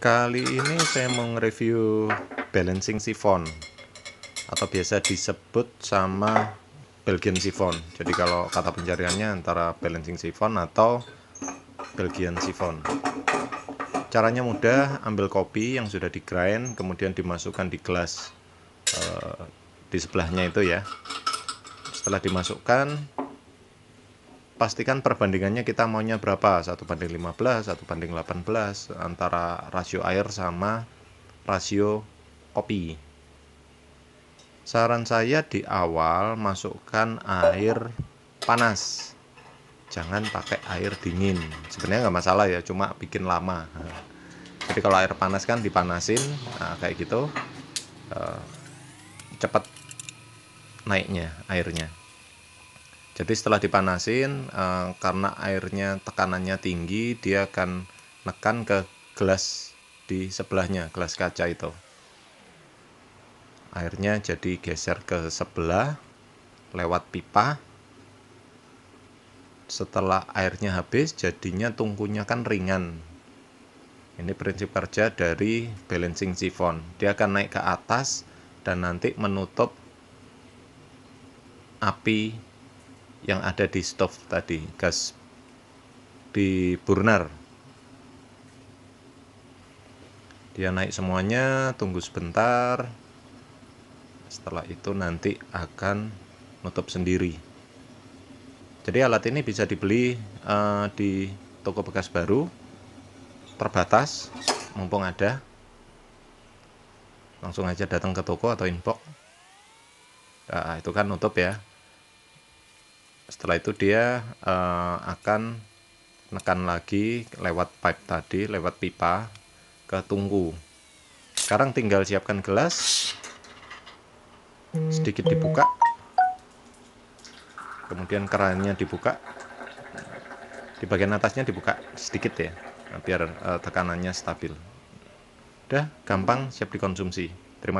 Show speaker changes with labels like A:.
A: Kali ini saya mau nge-review balancing siphon atau biasa disebut sama Belgian siphon. Jadi kalau kata pencariannya antara balancing siphon atau Belgian siphon. Caranya mudah, ambil kopi yang sudah di grind kemudian dimasukkan di gelas uh, di sebelahnya itu ya. Setelah dimasukkan pastikan perbandingannya kita maunya berapa satu banding 15 satu banding 18 antara rasio air sama rasio kopi saran saya di awal masukkan air panas jangan pakai air dingin sebenarnya nggak masalah ya cuma bikin lama jadi kalau air panas kan dipanasin nah, kayak gitu eh, cepat naiknya airnya jadi setelah dipanasin eh, karena airnya tekanannya tinggi dia akan nekan ke gelas di sebelahnya, gelas kaca itu. Airnya jadi geser ke sebelah lewat pipa. Setelah airnya habis jadinya tungkunya kan ringan. Ini prinsip kerja dari balancing sifon. Dia akan naik ke atas dan nanti menutup api yang ada di stove tadi, gas di burner. Dia naik semuanya, tunggu sebentar. Setelah itu nanti akan nutup sendiri. Jadi alat ini bisa dibeli uh, di toko bekas baru terbatas, mumpung ada. Langsung aja datang ke toko atau inbox. Nah, itu kan nutup ya, setelah itu dia uh, akan nekan lagi lewat pipe tadi lewat pipa ke tungku sekarang tinggal siapkan gelas sedikit dibuka kemudian kerannya dibuka di bagian atasnya dibuka sedikit ya biar uh, tekanannya stabil udah gampang siap dikonsumsi terima